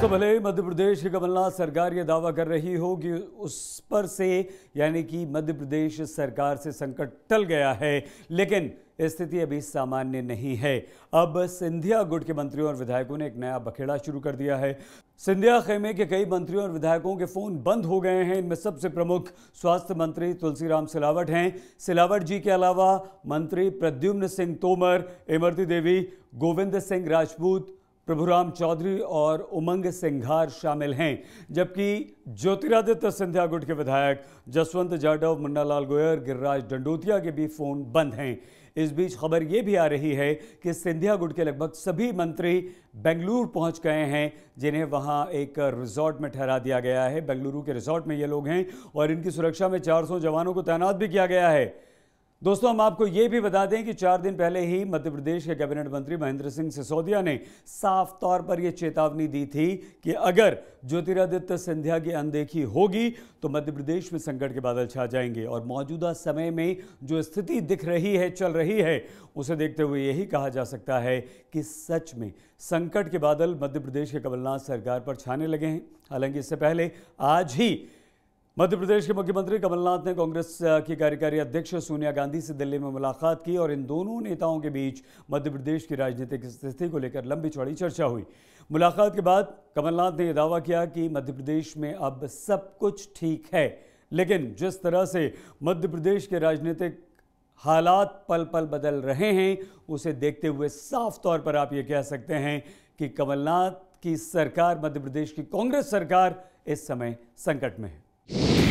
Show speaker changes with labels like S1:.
S1: तो भले ही मध्य प्रदेश की कमलनाथ सरकार ये दावा कर रही हो कि उस पर से यानी कि मध्य प्रदेश सरकार से संकट टल गया है लेकिन स्थिति अभी सामान्य नहीं है अब सिंधिया गुट के मंत्रियों और विधायकों ने एक नया बखेड़ा शुरू कर दिया है सिंधिया खेमे के कई मंत्रियों और विधायकों के फोन बंद हो गए हैं इनमें सबसे प्रमुख स्वास्थ्य मंत्री तुलसीराम सिलावट हैं सिलावट जी के अलावा मंत्री प्रद्युम्न सिंह तोमर इमरती देवी गोविंद सिंह राजपूत प्रभुराम चौधरी और उमंग सिंघार शामिल हैं जबकि ज्योतिरादित्य सिंधिया गुट के विधायक जसवंत जाडव मुन्नालाल गोयर गिरिराज डंडोतिया के भी फोन बंद हैं इस बीच खबर ये भी आ रही है कि सिंधिया गुट के लगभग सभी मंत्री बेंगलुरु पहुंच गए हैं जिन्हें वहां एक रिजॉर्ट में ठहरा दिया गया है बेंगलुरु के रिजॉर्ट में ये लोग हैं और इनकी सुरक्षा में चार जवानों को तैनात भी किया गया है दोस्तों हम आपको ये भी बता दें कि चार दिन पहले ही मध्य प्रदेश के कैबिनेट मंत्री महेंद्र सिंह सिसोदिया ने साफ तौर पर यह चेतावनी दी थी कि अगर ज्योतिरादित्य सिंधिया की अनदेखी होगी तो मध्य प्रदेश में संकट के बादल छा जाएंगे और मौजूदा समय में जो स्थिति दिख रही है चल रही है उसे देखते हुए यही कहा जा सकता है कि सच में संकट के बादल मध्य प्रदेश के कमलनाथ सरकार पर छाने लगे हैं हालांकि इससे पहले आज ही मध्य प्रदेश के मुख्यमंत्री कमलनाथ ने कांग्रेस की कार्यकारी अध्यक्ष सोनिया गांधी से दिल्ली में मुलाकात की और इन दोनों नेताओं के बीच मध्य प्रदेश की राजनीतिक स्थिति को लेकर लंबी चौड़ी चर्चा हुई मुलाकात के बाद कमलनाथ ने यह दावा किया कि मध्य प्रदेश में अब सब कुछ ठीक है लेकिन जिस तरह से मध्य प्रदेश के राजनीतिक हालात पल पल बदल रहे हैं उसे देखते हुए साफ तौर पर आप ये कह सकते हैं कि कमलनाथ की सरकार मध्य प्रदेश की कांग्रेस सरकार इस समय संकट में है you